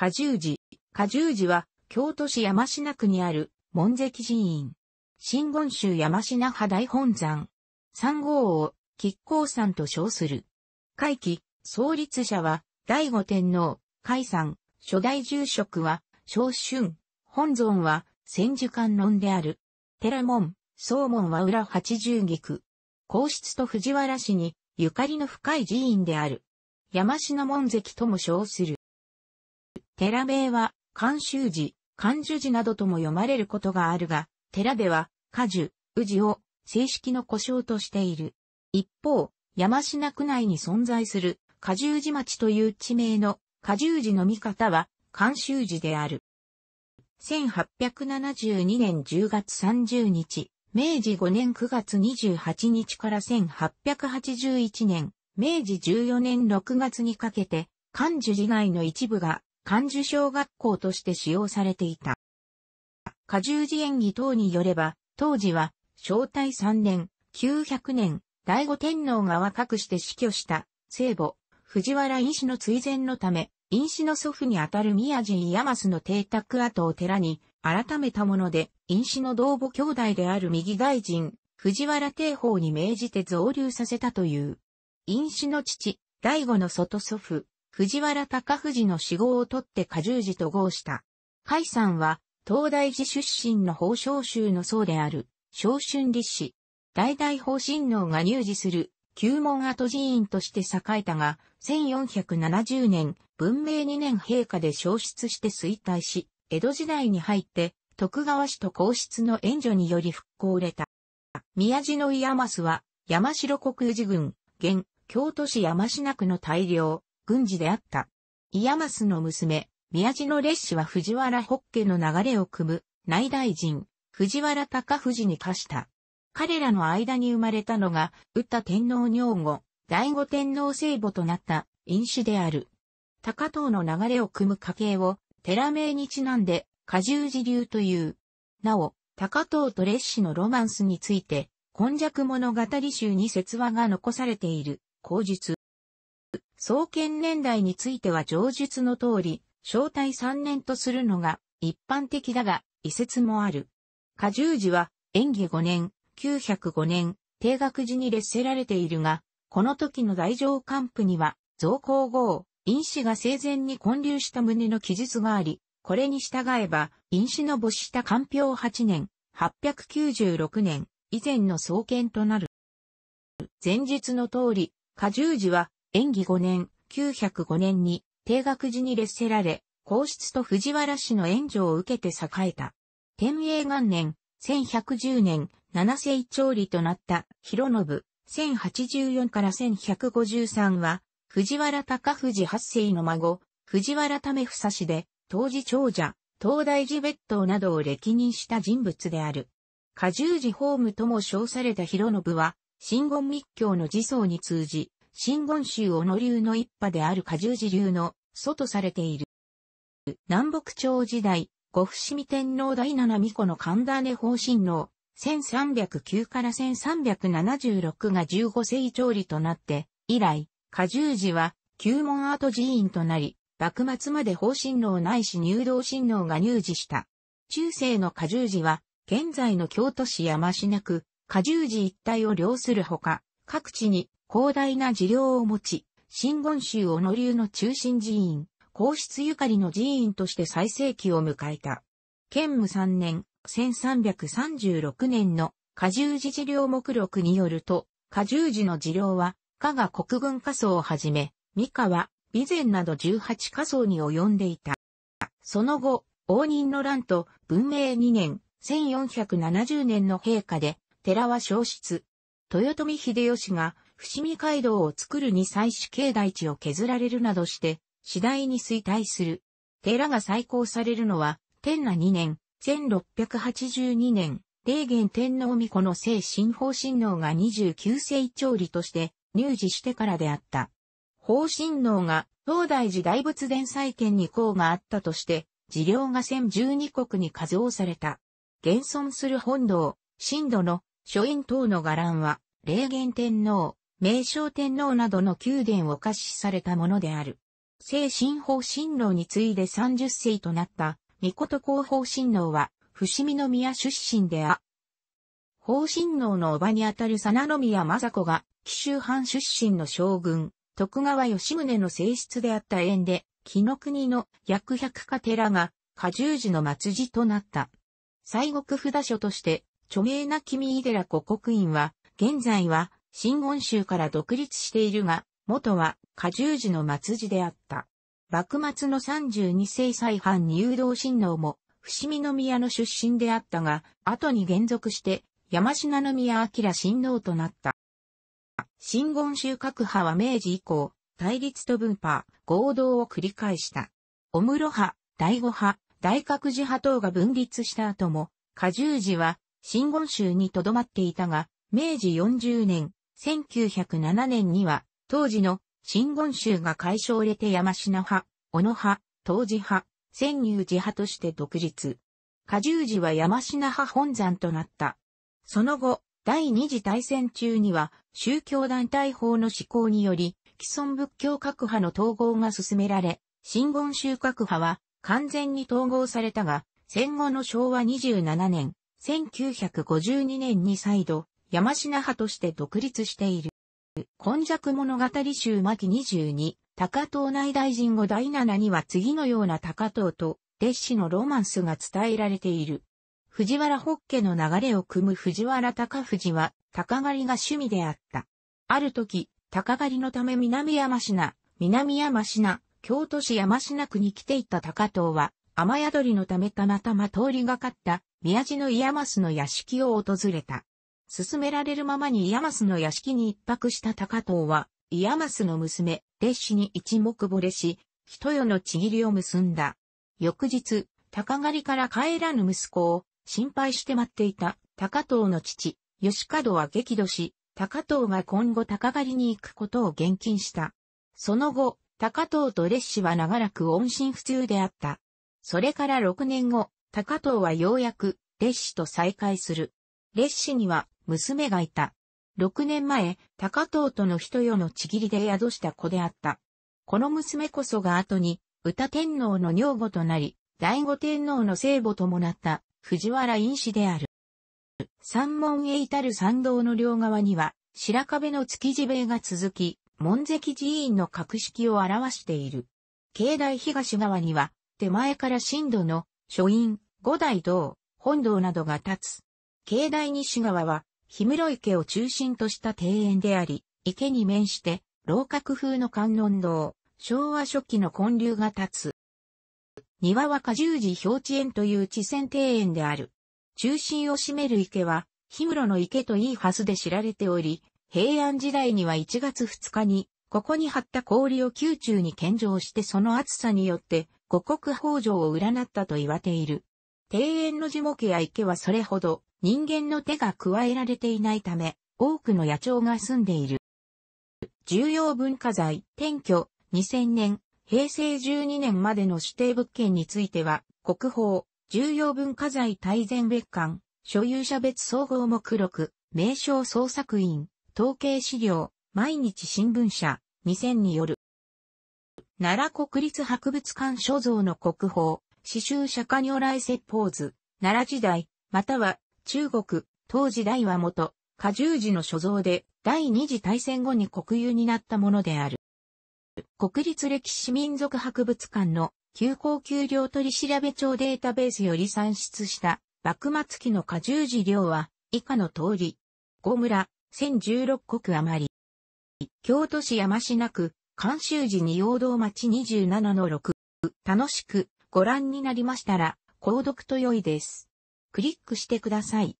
果重寺。果重寺は、京都市山品区にある、門跡寺院。新言宗山品派大本山。三号を、吉光山と称する。会期、創立者は、第五天皇、海山、初代住職は、昭春。本尊は、千樹観音である。寺門、総門は裏八十菊。皇室と藤原氏に、ゆかりの深い寺院である。山品門跡とも称する。寺名は、関州寺、関樹寺などとも読まれることがあるが、寺では、果樹、宇治を正式の故障としている。一方、山品区内に存在する、果樹寺町という地名の、果樹寺の見方は、関州寺である。1872年10月30日、明治5年9月28日から1881年、明治14年6月にかけて、関樹寺内の一部が漢寿小学校として使用されていた。過重寺演技等によれば、当時は、正体3年、900年、醍醐天皇が若くして死去した、聖母、藤原因子の追善のため、因子の祖父にあたる宮地山須の邸宅跡を寺に、改めたもので、因子の同母兄弟である右大臣、藤原帝法に命じて増留させたという。因子の父、醍醐の外祖父、藤原隆藤の死亡を取って過重寺と号した。海さんは、東大寺出身の法召集の僧である、小春立志。大々法神能が入寺する、旧門跡寺院として栄えたが、1470年、文明2年陛下で消失して衰退し、江戸時代に入って、徳川氏と皇室の援助により復興れた。宮地の岩ヤスは、山城国寺軍、郡、現、京都市山品区の大領、軍事であった。イヤマスの娘、宮地列士は藤原北家の流れを組む内大臣、藤原高藤に課した。彼らの間に生まれたのが、宇多天皇女後、醍醐天皇聖母となった因子である。高藤の流れを組む家系を、寺名にちなんで、過重寺流という。なお、高藤と列士のロマンスについて、今弱物語集に説話が残されている、口述。創建年代については上述の通り、正体3年とするのが一般的だが、遺説もある。過重字は、演技5年、905年、定額時に列せられているが、この時の大乗官府には、造皇后、因子が生前に混流した旨の記述があり、これに従えば、因子の母した官票8年、896年、以前の創建となる。前述の通り、過重字は、演技5年、905年に、定額時に列せられ、皇室と藤原氏の援助を受けて栄えた。天英元年、1110年、七世長理となった広信、1084から1153は、藤原高藤八世の孫、藤原為房氏で、当時長者、東大寺別当などを歴任した人物である。過重寺法務とも称された広信は、新言密教の自僧に通じ、真言宗小野流の一派である下重寺流の祖とされている。南北朝時代、五伏見天皇第七巫女の神田根方神皇、1309から1376が15世長理となって、以来、下重寺は、旧門跡寺院となり、幕末まで方神皇ないし入道神皇が入寺した。中世の下重寺は、現在の京都市山科区、下重寺一帯を領するほか、各地に広大な寺領を持ち、新言宗小野流の中心寺院、皇室ゆかりの寺院として最盛期を迎えた。建武3年、1336年の下重寺寺領目録によると、下重寺の寺領は、加賀国軍仮想をはじめ、三河、備前など18仮想に及んでいた。その後、応仁の乱と文明2年、1470年の陛下で、寺は消失。豊臣秀吉が伏見街道を作るに際し境内地を削られるなどして、次第に衰退する。寺が再興されるのは、天那2年、1682年、霊元天皇御子の聖神法神皇が29世長理として入寺してからであった。法神皇が東大寺大仏殿再建に功があったとして、寺領が1012国に数をされた。現存する本堂、神土の書院等の伽藍は、霊元天皇、名称天皇などの宮殿を貸しされたものである。聖神法神皇に次いで30世となった、御事広報神皇は、伏見宮出身であ。法神皇の叔母にあたる佐名宮政子が、紀州藩出身の将軍、徳川吉宗の正室であった縁で、紀の国の薬百家寺が、加重寺の末寺となった。西国札所として、著名な君井寺古国院は、現在は、真言宗から独立しているが、元は下十字の末字であった。幕末の32世再犯入道親王も、伏見宮の出身であったが、後に連続して、山品宮明親王となった。真言宗各派は明治以降、対立と分派、合同を繰り返した。お室派、第五派、大覚寺派等が分立した後も、下十字は、真言宗に留まっていたが、明治40年、1907年には、当時の新言宗が解消れて山品派、小野派、当時派、潜入寺派として独立。下重寺は山品派本山となった。その後、第二次大戦中には、宗教団体法の施行により、既存仏教各派の統合が進められ、新言宗各派は完全に統合されたが、戦後の昭和27年、1952年に再度、山品派として独立している。今弱物語集巻22、高藤内大臣後第七には次のような高藤と列子のロマンスが伝えられている。藤原ホッケの流れを組む藤原高藤は、高狩りが趣味であった。ある時、高狩りのため南山品、南山品、京都市山品区に来ていた高藤は、雨宿りのためたまたま通りがかった、宮地の家ヤの屋敷を訪れた。勧められるままにイヤマスの屋敷に一泊した高藤は、イヤマスの娘、列子に一目惚れし、人世のちぎりを結んだ。翌日、高狩りから帰らぬ息子を心配して待っていた高藤の父、吉門は激怒し、高藤が今後高狩りに行くことを厳禁した。その後、高藤と列士は長らく音信不通であった。それから6年後、高藤はようやく列士と再会する。列子には娘がいた。六年前、高藤との人よのちぎりで宿した子であった。この娘こそが後に、歌天皇の女房となり、醍醐天皇の聖母ともなった藤原院士である。山門へ至る参道の両側には、白壁の築地塀が続き、門跡寺院の格式を表している。境内東側には、手前から新度の書院、五代堂、本堂などが立つ。境内西側は、氷室池を中心とした庭園であり、池に面して、老閣風の観音堂、昭和初期の建立が立つ。庭は果十字表地園という地線庭園である。中心を占める池は、氷室の池といいはずで知られており、平安時代には1月2日に、ここに張った氷を宮中に献上してその暑さによって、五穀豊穣を占ったと言われている。庭園の樹木や池はそれほど人間の手が加えられていないため、多くの野鳥が住んでいる。重要文化財、転居、2000年、平成12年までの指定物件については、国宝、重要文化財大全別館、所有者別総合目録、名称創作員、統計資料、毎日新聞社、2000による。奈良国立博物館所蔵の国宝、刺繍釈迦如来説法図、奈良時代、または中国、当時大和元、荷重寺の所蔵で、第二次大戦後に国有になったものである。国立歴史民族博物館の休校給料取調べ帳データベースより算出した幕末期の荷重寺量は以下の通り、五村、1016国余り。京都市山科区、関州寺に陽道町27の6。楽しくご覧になりましたら、購読と良いです。クリックしてください。